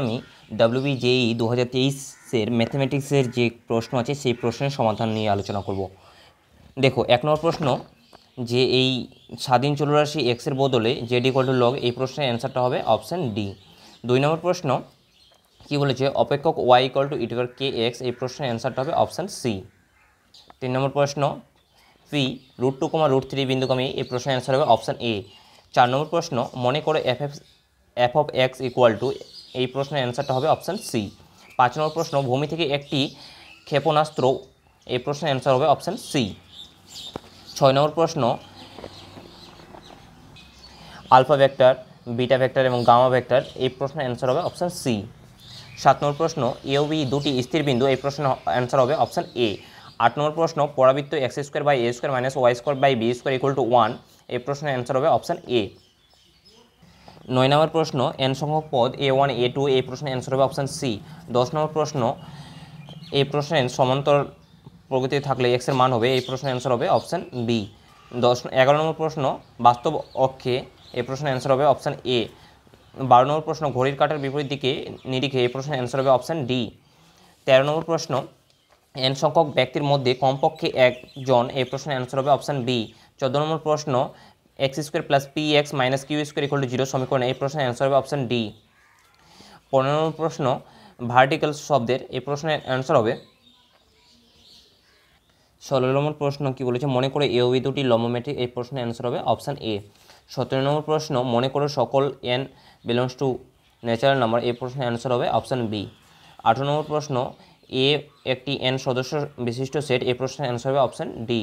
আমি WBJEE e দু হাজার তেইশের ম্যাথামেটিক্সের যে প্রশ্ন আছে সেই প্রশ্নের সমাধান নিয়ে আলোচনা করব দেখো এক নম্বর প্রশ্ন যে এই স্বাধীন চলরাশি এক্সের বদলে যে ইকল লগ এই প্রশ্নের অ্যান্সারটা হবে অপশান ডি দুই নম্বর প্রশ্ন কি বলেছে অপেক্ষক ওয়াই ইকল টু ইটভার কে এক্স এই প্রশ্নের অ্যান্সারটা হবে অপশান সি তিন নম্বর প্রশ্ন P root two comma root three বিন্দু কমে এই প্রশ্নের অ্যান্সার হবে অপশান এ চার নম্বর প্রশ্ন মনে করে F F F of X equal to এই প্রশ্নের অ্যান্সারটা হবে অপশান সি পাঁচ নম্বর প্রশ্ন ভূমি থেকে একটি ক্ষেপণাস্ত্র এই প্রশ্নের অ্যান্সার হবে অপশান সি ছয় নম্বর প্রশ্ন আলফা ভেক্টর বিটা ভেক্টর এবং গামা ভেক্টর এই প্রশ্নের অ্যান্সার হবে অপশান সি সাত নম্বর প্রশ্ন এ ও বি দুটি স্থির বিন্দু এই প্রশ্নের অ্যান্সার হবে অপশান এ আট নম্বর প্রশ্ন পরাবৃত্ত X square by A square minus Y square by B square equal to one এই প্রশ্নের অ্যান্সার হবে অপশান এ নয় নম্বর প্রশ্ন এন সংখ্যক পদ এ ওয়ান এ টু এই প্রশ্নের অ্যান্সার হবে অপশান সি দশ নম্বর প্রশ্ন এই প্রশ্নের সমান্তর প্রগতি থাকলে এক্সের মান হবে এই প্রশ্নের অ্যান্সার হবে অপশান বি দশ এগারো নম্বর প্রশ্ন বাস্তব অক্ষে এই প্রশ্নের অ্যান্সার হবে অপশান এ বারো নম্বর প্রশ্ন ঘড়ির কাটার বিপরীত দিকে নিরিখে এই প্রশ্নের অ্যান্সার হবে অপশান ডি তেরো নম্বর প্রশ্ন এন সংখ্যক ব্যক্তির মধ্যে কমপক্ষে একজন এই প্রশ্নের অ্যান্সার হবে অপশান বি চোদ্দ নম্বর প্রশ্ন X square plus P X minus Q square equal to zero সমীকরণে এই প্রশ্নের অ্যান্সার হবে অপশান ডি পনেরো প্রশ্ন ভার্টিক্যাল শব্দের এই প্রশ্নের অ্যান্সার হবে ষোলো নম্বর প্রশ্ন কী বলেছে মনে করে এ বি দুটি লম্বমেট্রিক এই প্রশ্নের অ্যান্সার হবে অপশান এ সতেরো নম্বর প্রশ্ন মনে করো সকল N belongs to natural number এই প্রশ্নের অ্যান্সার হবে অপশান বি আঠেরো নম্বর প্রশ্ন এ একটি এন সদস্য বিশিষ্ট সেট এই প্রশ্নের অ্যান্সার হবে অপশান ডি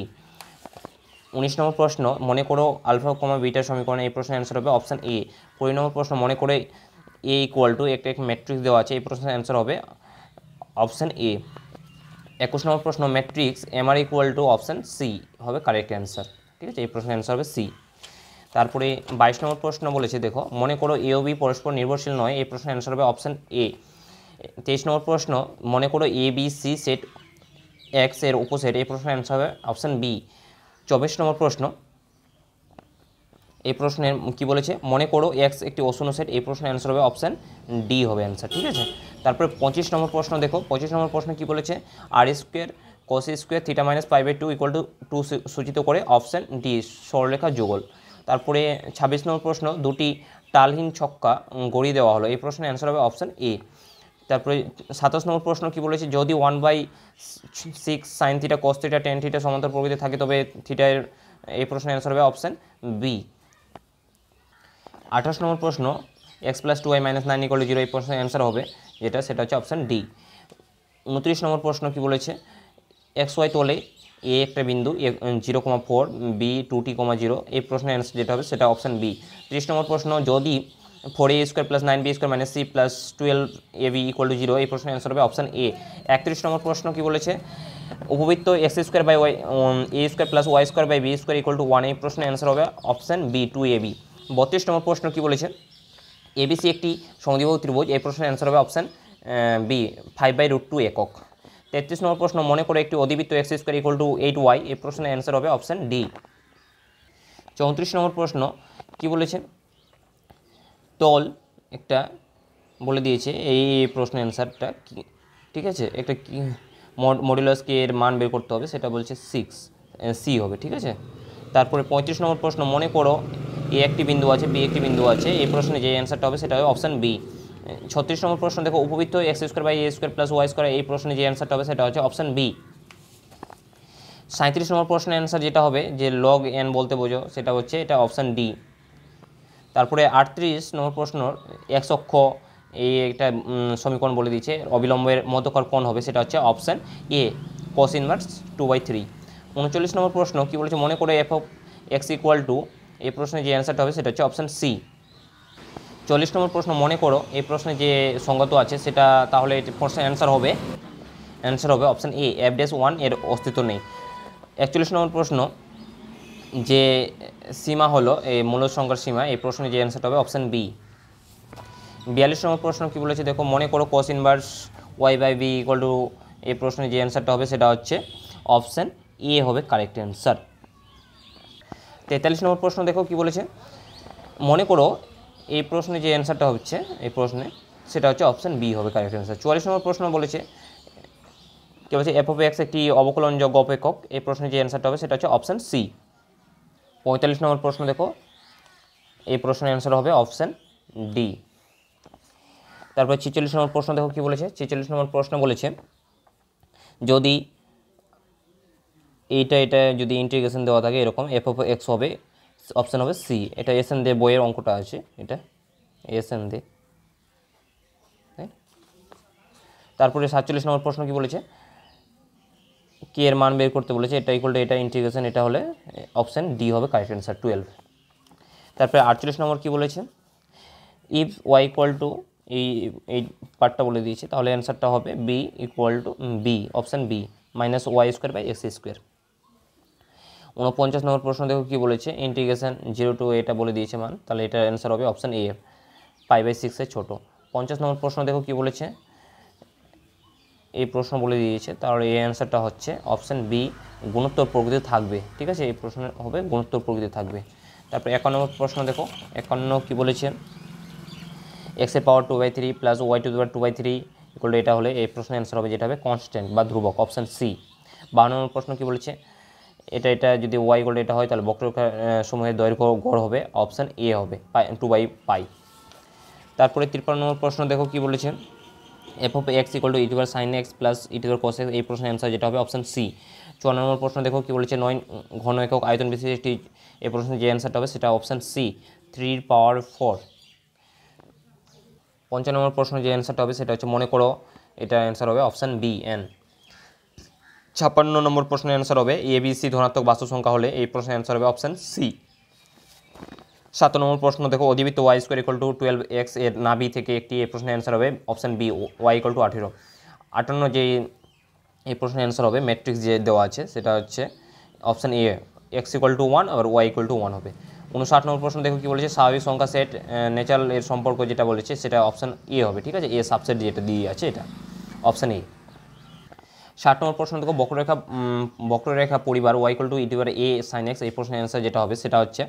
উনিশ নম্বর প্রশ্ন মনে করো আলফা কমা বিটার সমীকরণ এই প্রশ্নের অ্যান্সার হবে অপশান এ কুড়ি নম্বর প্রশ্ন মনে করে এ ইকুয়াল টু একটা এক ম্যাট্রিক্স দেওয়া আছে এই প্রশ্নের অ্যান্সার হবে অপশান এ একুশ নম্বর প্রশ্ন matrix M R equal to option C হবে কারেক্ট অ্যান্সার ঠিক আছে এই প্রশ্নের অ্যান্সার হবে সি তারপরে বাইশ নম্বর প্রশ্ন বলেছে দেখো মনে করো এ বি পরস্পর নির্ভরশীল নয় এই প্রশ্নের অ্যান্সার হবে অপশান এ তেইশ নম্বর প্রশ্ন মনে করো A B C set X এর উপসেট এই প্রশ্নের অ্যান্সার হবে অপশান বি চব্বিশ নম্বর প্রশ্ন এই প্রশ্নের কি বলেছে মনে করো এক্স একটি অশূন্য সেট এই প্রশ্নের অ্যান্সার হবে অপশান ডি হবে অ্যান্সার ঠিক আছে তারপরে পঁচিশ নম্বর প্রশ্ন দেখো পঁচিশ নম্বর প্রশ্ন কি বলেছে R square cos square theta minus five by two equal to two সূচিত করে অপশান ডি সরলরেখা যুগল তারপরে ছাব্বিশ নম্বর প্রশ্ন দুটি টালহীন ছক্কা গড়িয়ে দেওয়া হলো এই প্রশ্নের অ্যান্সার হবে অপশান এ তারপরে সাতাশ নম্বর প্রশ্ন কি বলেছে যদি one by six sine theta cos theta tan theta সমান্তর প্রকৃতি থাকে তবে থিটার এই প্রশ্নের অ্যান্সার হবে অপশান বি আঠাশ নম্বর প্রশ্ন X plus two Y minus nine equal zero এই প্রশ্নের অ্যান্সার হবে যেটা সেটা হচ্ছে অপশান ডি উনত্রিশ নম্বর প্রশ্ন কি বলেছে এক্স ওয়াই তোলে এ একটা বিন্দু zero comma four B two T comma zero এই প্রশ্নের অ্যান্সার যেটা হবে সেটা অপশান বি ত্রিশ নম্বর প্রশ্ন যদি four A square plus nine B square minus C plus twelve A B equal to zero এই প্রশ্নের অ্যান্সার হবে অপশান এ একত্রিশ নম্বর প্রশ্ন কী বলেছে উপবৃত্ত X square by Y A square plus Y square by B square equal to one এই প্রশ্নের অ্যান্সার হবে option B two A B বত্রিশ নম্বর প্রশ্ন কী বলেছে এবিসি একটি সংযোগ ত্রিভুজ এই প্রশ্নের অ্যান্সার হবে option B five by root two একক তেত্রিশ নম্বর প্রশ্ন মনে করে একটি অধিবৃত্ত X square equal to eight Y এই প্রশ্নের অ্যান্সার হবে অপশান ডি চৌত্রিশ নম্বর প্রশ্ন কী বলেছেন তল একটা বলে দিয়েছে এই প্রশ্ন অ্যান্সারটা কি ঠিক আছে একটা কি মডুলাস কে এর মান বের করতে হবে সেটা বলছে সিক্স সি হবে ঠিক আছে তারপরে পঁয়ত্রিশ নম্বর প্রশ্ন মনে করো এ একটি বিন্দু আছে বি একটি বিন্দু আছে এই প্রশ্নে যে অ্যান্সারটা হবে সেটা হবে অপশান বি ছত্রিশ নম্বর প্রশ্ন দেখো উপবৃত্ত X square by A square plus Y square এই প্রশ্নে যে অ্যান্সারটা হবে সেটা হচ্ছে অপশান বি সাঁত্রিশ নম্বর প্রশ্নের অ্যান্সার যেটা হবে যে লগ এন বলতে বোঝো সেটা হচ্ছে এটা অপশান ডি তারপরে আটত্রিশ নম্বর প্রশ্ন এক অক্ষ এই একটা সমীকরণ বলে দিয়েছে অবিলম্বের মধ্যকর কোন হবে সেটা হচ্ছে option A cos inverse two by three উনচল্লিশ নম্বর প্রশ্ন কী বলেছে মনে করে F of X equal to এই প্রশ্নের যে অ্যান্সারটা হবে সেটা হচ্ছে অপশান সি চল্লিশ নম্বর প্রশ্ন মনে করো এই প্রশ্নে যে সঙ্গত আছে সেটা তাহলে প্রশ্নের অ্যান্সার হবে অ্যান্সার হবে অপশান এ অ্যাপডেস ওয়ান এর অস্তিত্ব নেই একচল্লিশ নম্বর প্রশ্ন যে সীমা হলো এই মূলত সংখ্যার সীমা এই প্রশ্নে যে অ্যান্সার হবে অপশান বি বিয়াল্লিশ নম্বর প্রশ্ন কী বলেছে দেখো মনে করো cos inverse Y by B equal to এই প্রশ্নে যে অ্যান্সারটা হবে সেটা হচ্ছে অপশান এ হবে কারেক্ট অ্যান্সার তেতাল্লিশ নম্বর প্রশ্ন দেখো কী বলেছে মনে করো এই প্রশ্নে যে অ্যান্সারটা হচ্ছে এই প্রশ্নে সেটা হচ্ছে অপশান বি হবে কারেক্ট অ্যান্সার চুয়াল্লিশ নম্বর প্রশ্ন বলেছে কী বলছে এফ অফ এক্স একটি অবকলনযোগ্য অপেক্ষক এই প্রশ্নে যে অ্যান্সারটা হবে সেটা হচ্ছে অপশান সি পঁয়তাল্লিশ নম্বর প্রশ্ন দেখো এই প্রশ্নের অ্যান্সার হবে অপশান ডি তারপর ছেচল্লিশ নম্বর প্রশ্ন দেখো কী বলেছে ছেচল্লিশ নম্বর প্রশ্ন বলেছে যদি এইটা এটা যদি ইন্টিগ্রেশন দেওয়া থাকে এরকম এফ অফ এক্স হবে অপশান হবে সি এটা এস এন দে বইয়ের অঙ্কটা আছে এটা এস এন দে তারপরে সাতচল্লিশ নম্বর প্রশ্ন কি বলেছে কে এর মান বের করতে বলেছে এটা ইকুয়াল টু এটা ইন্টিগ্রেশন এটা হলে অপশান ডি হবে কারেক্ট অ্যান্সার টুয়েলভ তারপরে আটচল্লিশ নম্বর কী বলেছে ইফ ওয়াই ইকুয়াল টু এই এই পার্টটা বলে দিয়েছে তাহলে অ্যান্সারটা হবে B equal to B option B minus Y square by X square উনপঞ্চাশ নম্বর প্রশ্ন দেখো কী বলেছে ইন্টিগ্রেশন জিরো টু এটা বলে দিয়েছে মান তাহলে এটার অ্যান্সার হবে অপশান এ ফাইভ বাই সিক্সের ছোটো পঞ্চাশ নম্বর প্রশ্ন দেখো কী বলেছে এই প্রশ্ন বলে দিয়েছে তাহলে এই অ্যান্সারটা হচ্ছে অপশান বি গুণোত্তর প্রকৃতি থাকবে ঠিক আছে এই প্রশ্ন হবে গুণোত্তর প্রকৃতি থাকবে তারপরে একান্ন প্রশ্ন দেখো একান্ন কী বলেছেন এক্স এর power two by three plus Y two power two by three equal এটা হলে এই প্রশ্নের অ্যান্সার হবে যেটা হবে কনস্ট্যান্ট বা ধ্রুবক অপশান সি বাহান্ন প্রশ্ন কী বলেছে এটা এটা যদি ওয়াই গোল্ড এটা হয় তাহলে বক্ররেখা সময়ের দৈর্ঘ্য গড় হবে অপশান এ হবে টু বাই পাই তারপরে তিপ্পান্ন নম্বর প্রশ্ন দেখো কী বলেছেন F of X equal to ইটিভার সাইন এক্স প্লাস ইটিভার কস এই প্রশ্নের অ্যান্সার যেটা হবে অপশান সি চুয়ান্ন নম্বর প্রশ্ন দেখো কী বলেছে নয় ঘন একক আয়তন বিশিষ্ট একটি এই প্রশ্নের যে অ্যান্সারটা হবে সেটা অপশান সি থ্রির পাওয়ার ফোর পঞ্চান্ন নম্বর প্রশ্নের যে অ্যান্সারটা হবে সেটা হচ্ছে মনে করো এটা অ্যান্সার হবে অপশান বি এন ছাপ্পান্ন নম্বর প্রশ্নের অ্যান্সার হবে এ বি সি ধনাত্মক বাস্তু সংখ্যা হলে এই প্রশ্নের অ্যান্সার হবে অপশান সি সাত নম্বর প্রশ্ন দেখো অধিবৃত্ত Y square equal to twelve X এর নাবি থেকে একটি এই প্রশ্নের অ্যান্সার হবে option B Y equal to আঠেরো আটান্ন যে এই প্রশ্নের অ্যান্সার হবে ম্যাট্রিক্স যে দেওয়া আছে সেটা হচ্ছে option A X equal to one আর ওয়াই ইকল টু ওয়ান হবে উনষাট নম্বর প্রশ্ন দেখো কি বলেছে স্বাভাবিক সংখ্যা সেট ন্যাচারাল এর সম্পর্ক যেটা বলেছে সেটা অপশান এ হবে ঠিক আছে এ সাবসেট যেটা দিয়ে আছে এটা অপশান এ ষাট নম্বর প্রশ্ন দেখো বক্ররেখা বক্ররেখা পরিবার ওয়াইকল টু ইটিভার এ সাইন এক্স এই প্রশ্নের অ্যান্সার যেটা হবে সেটা হচ্ছে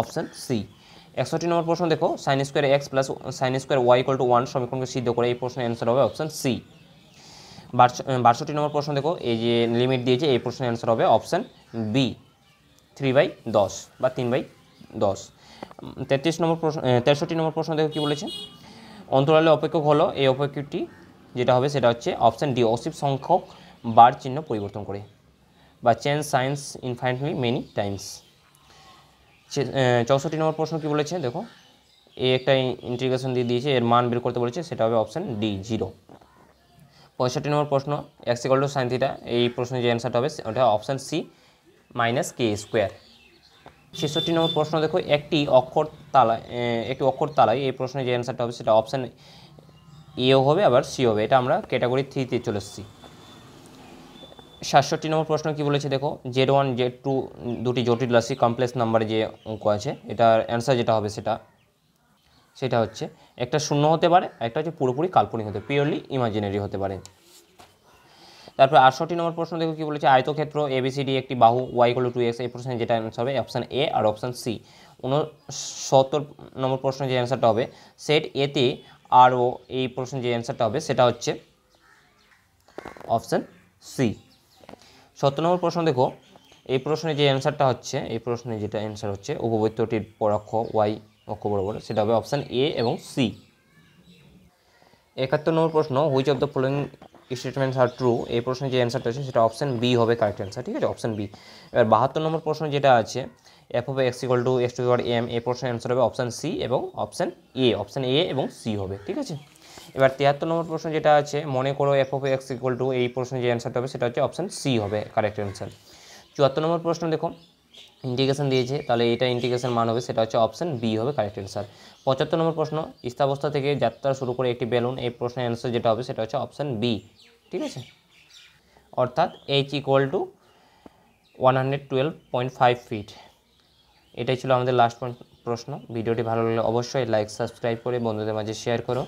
অপশান সি একষট্টি নম্বর প্রশ্ন দেখো sine square X plus sine square Y equal to one সমীকরণকে সিদ্ধ করে এই প্রশ্নের অ্যান্সার হবে অপশান সি বাষট্টি নম্বর প্রশ্ন দেখো এই যে লিমিট দিয়েছে এই প্রশ্নের অ্যান্সার হবে অপশান বি থ্রি বাই দশ বা তিন বাই দশ তেত্রিশ নম্বর প্রশ্ন তেষট্টি নম্বর প্রশ্ন দেখো কী বলেছে অন্তরালে অপেক্ষক হলো এই অপেক্ষকটি যেটা হবে সেটা হচ্ছে অপশান ডি অসীম সংখ্যক বার চিহ্ন পরিবর্তন করে বা change signs infinitely many times চৌষট্টি নম্বর প্রশ্ন কি বলেছে দেখো এ একটা ইন্টিগ্রেশন দিয়ে দিয়েছে এর মান বের করতে বলেছে সেটা হবে অপশান ডি জিরো পঁয়ষট্টি নম্বর প্রশ্ন এক্স টু সাইন এই প্রশ্নের যে অ্যান্সারটা হবে ওটা option C minus K square ছেষট্টি নম্বর প্রশ্ন দেখো একটি অক্ষর তালায় একটি অক্ষর তালায় এই প্রশ্নের যে অ্যান্সারটা হবে সেটা অপশান এও হবে আবার সি হবে এটা আমরা ক্যাটাগরি থ্রিতে চলে এসেছি সাতষট্টি নম্বর প্রশ্ন কি বলেছে দেখো জেড ওয়ান জেড টু দুটি জটিল রাশি কমপ্লেক্স নাম্বারে যে অঙ্ক আছে এটার অ্যান্সার যেটা হবে সেটা সেটা হচ্ছে একটা শূন্য হতে পারে একটা হচ্ছে পুরোপুরি কাল্পনিক হতে পিওরলি ইমাজিনারি হতে পারে তারপর আটষট্টি নম্বর প্রশ্ন দেখো কি বলেছে আয়তক্ষেত্র এবিসিডি একটি বাহু ওয়াই কলো টু এক্স এই প্রশ্নে যেটা অ্যান্সার হবে অপশান এ আর অপশান সি উনসত্তর নম্বর প্রশ্নের যে অ্যান্সারটা হবে সেট এতে আর ও এই প্রশ্নে যে অ্যান্সারটা হবে সেটা হচ্ছে অপশান সি সতেরো নম্বর প্রশ্ন দেখো এই প্রশ্নে যে অ্যান্সারটা হচ্ছে এই প্রশ্নে যেটা অ্যান্সার হচ্ছে উপবৈত্যটির পরাক্ষ ওয়াই অক্ষ বরাবর সেটা হবে অপশান এ এবং সি একাত্তর নম্বর প্রশ্ন which of the following statements are true এই প্রশ্নে যে অ্যান্সারটা আছে সেটা অপশান বি হবে কারেক্ট অ্যান্সার ঠিক আছে অপশান বি এবার বাহাত্তর নম্বর প্রশ্ন যেটা আছে এফ হবে X equal to X two M এই প্রশ্নের অ্যান্সার হবে অপশান সি এবং অপশান এ অপশান এ এবং সি হবে ঠিক আছে এবার তিয়াত্তর নম্বর প্রশ্ন যেটা আছে মনে করো F of X equal to এই প্রশ্নের যে অ্যান্সারটা হবে সেটা হচ্ছে অপশান সি হবে কারেক্ট অ্যান্সার চুয়াত্তর নম্বর প্রশ্ন দেখো ইন্টিগ্রেশন দিয়েছে তাহলে এটা ইন্টিগ্রেশন মান হবে সেটা হচ্ছে অপশান বি হবে কারেক্ট অ্যান্সার পঁচাত্তর নম্বর প্রশ্ন স্থিতাবস্থা থেকে যাত্রা শুরু করে একটি বেলুন এই প্রশ্নের অ্যান্সার যেটা হবে সেটা হচ্ছে অপশান বি ঠিক আছে অর্থাৎ H equal to one hundred twelve point five feet এটাই ছিল আমাদের লাস্ট পয়েন্ট প্রশ্ন ভিডিওটি ভালো লাগলে অবশ্যই লাইক সাবস্ক্রাইব করে বন্ধুদের মাঝে শেয়ার করো